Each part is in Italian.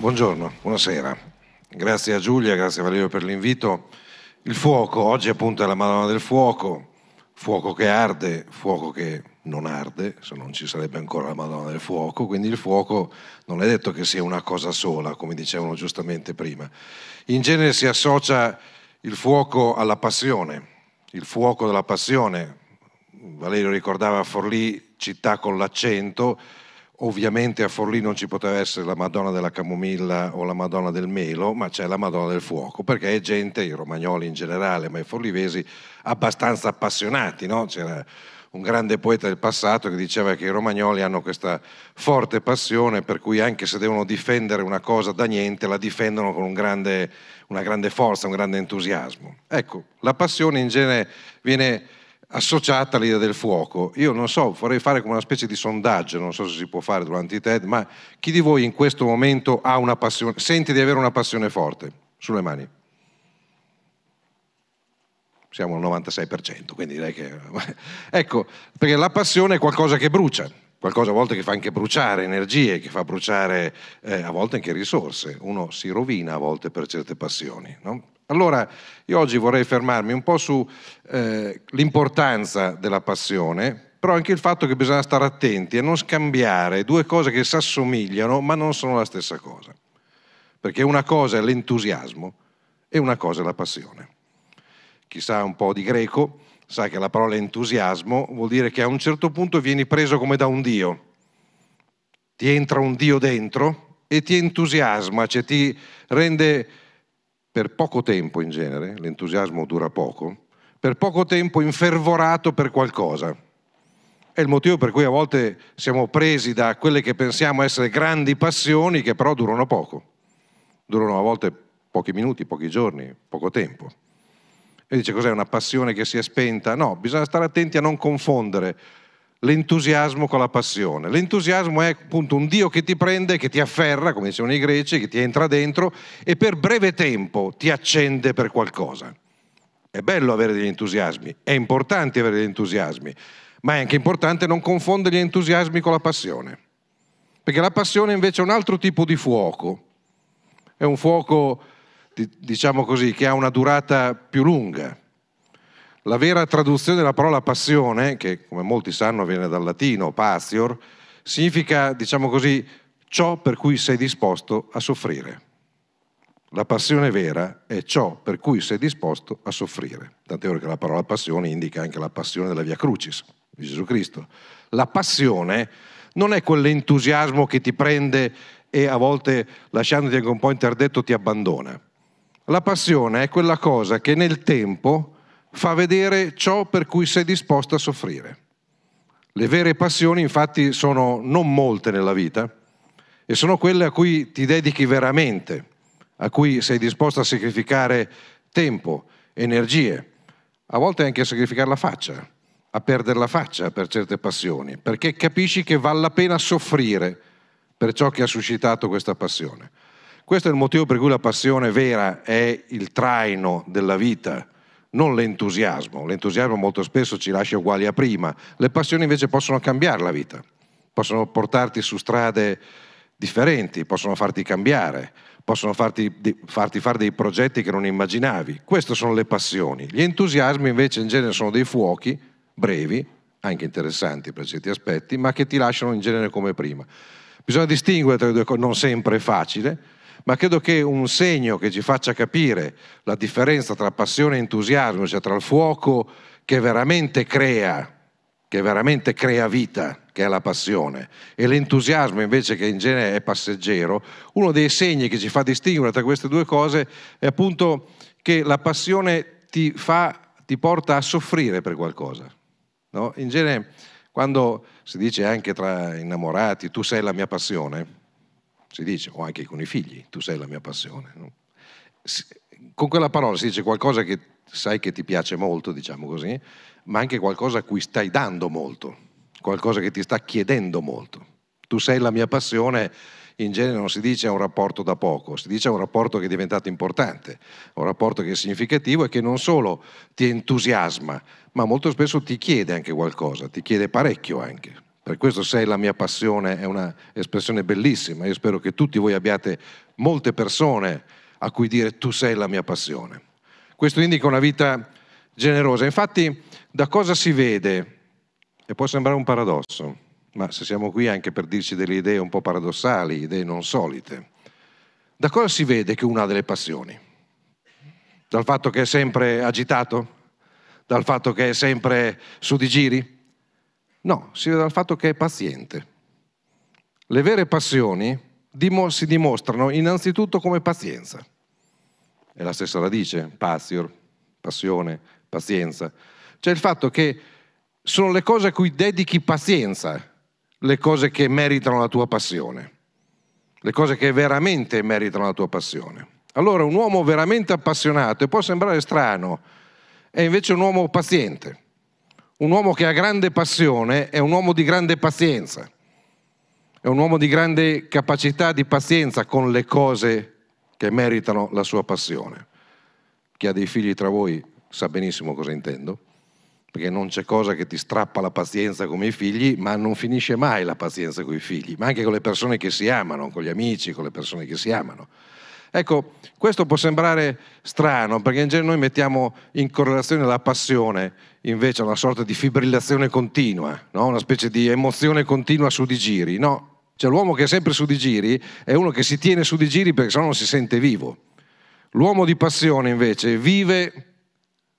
Buongiorno, buonasera. Grazie a Giulia, grazie a Valerio per l'invito. Il fuoco, oggi appunto è la Madonna del Fuoco, fuoco che arde, fuoco che non arde, se non ci sarebbe ancora la Madonna del Fuoco, quindi il fuoco non è detto che sia una cosa sola, come dicevano giustamente prima. In genere si associa il fuoco alla passione, il fuoco della passione. Valerio ricordava Forlì, città con l'accento, Ovviamente a Forlì non ci poteva essere la Madonna della Camomilla o la Madonna del Melo, ma c'è la Madonna del Fuoco, perché è gente, i romagnoli in generale, ma i forlivesi, abbastanza appassionati. No? C'era un grande poeta del passato che diceva che i romagnoli hanno questa forte passione, per cui anche se devono difendere una cosa da niente, la difendono con un grande, una grande forza, un grande entusiasmo. Ecco, la passione in genere viene associata all'idea del fuoco. Io non so, vorrei fare come una specie di sondaggio, non so se si può fare durante i TED, ma chi di voi in questo momento ha una passione, sente di avere una passione forte? Sulle mani. Siamo al 96%, quindi direi che... ecco, perché la passione è qualcosa che brucia, qualcosa a volte che fa anche bruciare energie, che fa bruciare eh, a volte anche risorse. Uno si rovina a volte per certe passioni, no? Allora io oggi vorrei fermarmi un po' sull'importanza eh, della passione, però anche il fatto che bisogna stare attenti e non scambiare due cose che si assomigliano ma non sono la stessa cosa. Perché una cosa è l'entusiasmo e una cosa è la passione. Chi sa un po' di greco sa che la parola entusiasmo vuol dire che a un certo punto vieni preso come da un Dio. Ti entra un Dio dentro e ti entusiasma, cioè ti rende per poco tempo in genere, l'entusiasmo dura poco, per poco tempo infervorato per qualcosa. È il motivo per cui a volte siamo presi da quelle che pensiamo essere grandi passioni che però durano poco, durano a volte pochi minuti, pochi giorni, poco tempo. E dice cos'è una passione che si è spenta? No, bisogna stare attenti a non confondere l'entusiasmo con la passione. L'entusiasmo è appunto un Dio che ti prende, che ti afferra, come dicevano i greci, che ti entra dentro e per breve tempo ti accende per qualcosa. È bello avere degli entusiasmi, è importante avere degli entusiasmi, ma è anche importante non confondere gli entusiasmi con la passione, perché la passione invece è un altro tipo di fuoco, è un fuoco, diciamo così, che ha una durata più lunga la vera traduzione della parola passione, che come molti sanno viene dal latino patior, significa, diciamo così, ciò per cui sei disposto a soffrire. La passione vera è ciò per cui sei disposto a soffrire. Tant'è vero che la parola passione indica anche la passione della Via Crucis di Gesù Cristo. La passione non è quell'entusiasmo che ti prende e a volte, lasciandoti anche un po' interdetto, ti abbandona. La passione è quella cosa che nel tempo fa vedere ciò per cui sei disposto a soffrire. Le vere passioni infatti sono non molte nella vita e sono quelle a cui ti dedichi veramente, a cui sei disposto a sacrificare tempo, energie, a volte anche a sacrificare la faccia, a perdere la faccia per certe passioni, perché capisci che vale la pena soffrire per ciò che ha suscitato questa passione. Questo è il motivo per cui la passione vera è il traino della vita, non l'entusiasmo. L'entusiasmo molto spesso ci lascia uguali a prima. Le passioni invece possono cambiare la vita, possono portarti su strade differenti, possono farti cambiare, possono farti, farti fare dei progetti che non immaginavi. Queste sono le passioni. Gli entusiasmi invece in genere sono dei fuochi brevi, anche interessanti per certi aspetti, ma che ti lasciano in genere come prima. Bisogna distinguere tra le due cose, non sempre è facile, ma credo che un segno che ci faccia capire la differenza tra passione e entusiasmo, cioè tra il fuoco che veramente crea, che veramente crea vita, che è la passione, e l'entusiasmo invece che in genere è passeggero, uno dei segni che ci fa distinguere tra queste due cose è appunto che la passione ti, fa, ti porta a soffrire per qualcosa. No? In genere quando si dice anche tra innamorati tu sei la mia passione, si dice, o anche con i figli, tu sei la mia passione. No? Con quella parola si dice qualcosa che sai che ti piace molto, diciamo così, ma anche qualcosa a cui stai dando molto, qualcosa che ti sta chiedendo molto. Tu sei la mia passione, in genere non si dice è un rapporto da poco, si dice è un rapporto che è diventato importante, un rapporto che è significativo e che non solo ti entusiasma, ma molto spesso ti chiede anche qualcosa, ti chiede parecchio anche. Per questo sei la mia passione è un'espressione bellissima. Io spero che tutti voi abbiate molte persone a cui dire tu sei la mia passione. Questo indica una vita generosa. Infatti da cosa si vede? E può sembrare un paradosso, ma se siamo qui anche per dirci delle idee un po' paradossali, idee non solite, da cosa si vede che uno ha delle passioni? Dal fatto che è sempre agitato? Dal fatto che è sempre su di giri? No, si vede dal fatto che è paziente. Le vere passioni si dimostrano innanzitutto come pazienza. È la stessa radice, passior, passione, pazienza. Cioè il fatto che sono le cose a cui dedichi pazienza le cose che meritano la tua passione, le cose che veramente meritano la tua passione. Allora un uomo veramente appassionato, e può sembrare strano, è invece un uomo paziente un uomo che ha grande passione è un uomo di grande pazienza, è un uomo di grande capacità di pazienza con le cose che meritano la sua passione. Chi ha dei figli tra voi sa benissimo cosa intendo, perché non c'è cosa che ti strappa la pazienza come i figli, ma non finisce mai la pazienza con i figli, ma anche con le persone che si amano, con gli amici, con le persone che si amano Ecco, questo può sembrare strano perché in genere noi mettiamo in correlazione la passione, invece una sorta di fibrillazione continua, no? una specie di emozione continua su di giri. No, cioè l'uomo che è sempre su di giri è uno che si tiene su di giri perché sennò non si sente vivo. L'uomo di passione invece vive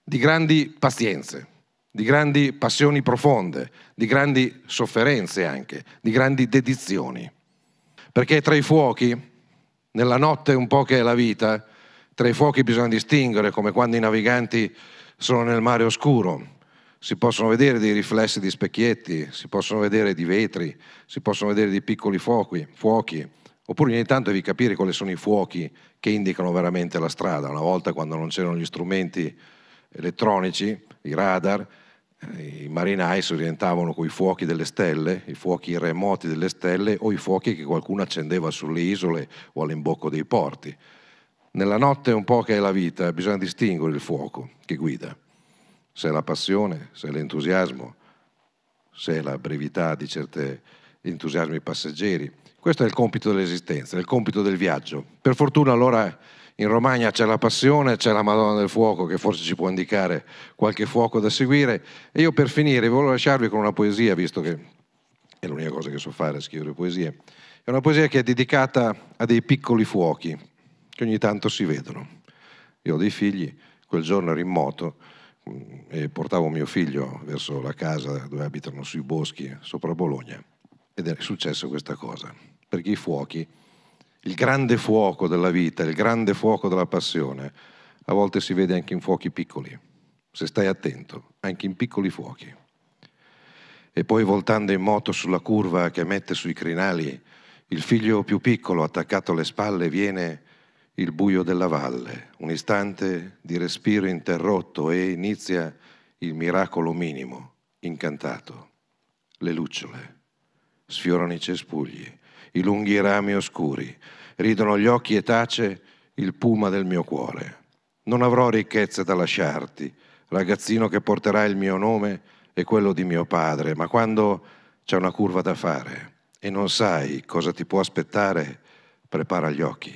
di grandi pazienze, di grandi passioni profonde, di grandi sofferenze anche, di grandi dedizioni. Perché tra i fuochi nella notte un po' che è la vita, tra i fuochi bisogna distinguere, come quando i naviganti sono nel mare oscuro. Si possono vedere dei riflessi di specchietti, si possono vedere di vetri, si possono vedere di piccoli fuochi, fuochi. oppure ogni tanto devi capire quali sono i fuochi che indicano veramente la strada. Una volta quando non c'erano gli strumenti elettronici, i radar, eh, i marinai si orientavano con i fuochi delle stelle, i fuochi remoti delle stelle o i fuochi che qualcuno accendeva sulle isole o all'imbocco dei porti. Nella notte un po' che è la vita bisogna distinguere il fuoco che guida, se è la passione, se è l'entusiasmo, se è la brevità di certi entusiasmi passeggeri. Questo è il compito dell'esistenza, è il compito del viaggio. Per fortuna allora in Romagna c'è la passione, c'è la Madonna del Fuoco che forse ci può indicare qualche fuoco da seguire. E io per finire volevo lasciarvi con una poesia, visto che è l'unica cosa che so fare, scrivere poesie. È una poesia che è dedicata a dei piccoli fuochi che ogni tanto si vedono. Io ho dei figli, quel giorno ero in moto mm, e portavo mio figlio verso la casa dove abitano sui boschi, sopra Bologna, ed è successo questa cosa, perché i fuochi il grande fuoco della vita, il grande fuoco della passione, a volte si vede anche in fuochi piccoli, se stai attento, anche in piccoli fuochi. E poi voltando in moto sulla curva che mette sui crinali, il figlio più piccolo attaccato alle spalle viene il buio della valle, un istante di respiro interrotto e inizia il miracolo minimo, incantato. Le lucciole sfiorano i cespugli i lunghi rami oscuri, ridono gli occhi e tace il puma del mio cuore. Non avrò ricchezze da lasciarti, ragazzino che porterà il mio nome e quello di mio padre, ma quando c'è una curva da fare e non sai cosa ti può aspettare, prepara gli occhi,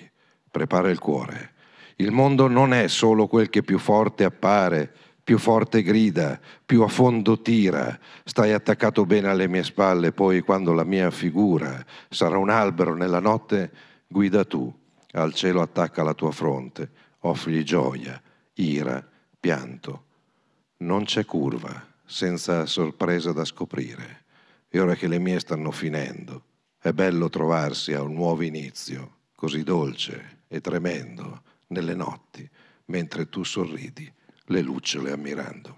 prepara il cuore. Il mondo non è solo quel che più forte appare, più forte grida, più a fondo tira, stai attaccato bene alle mie spalle, poi quando la mia figura sarà un albero nella notte, guida tu, al cielo attacca la tua fronte, offri gioia, ira, pianto. Non c'è curva, senza sorpresa da scoprire. E ora che le mie stanno finendo, è bello trovarsi a un nuovo inizio, così dolce e tremendo, nelle notti, mentre tu sorridi le lucciole ammirando.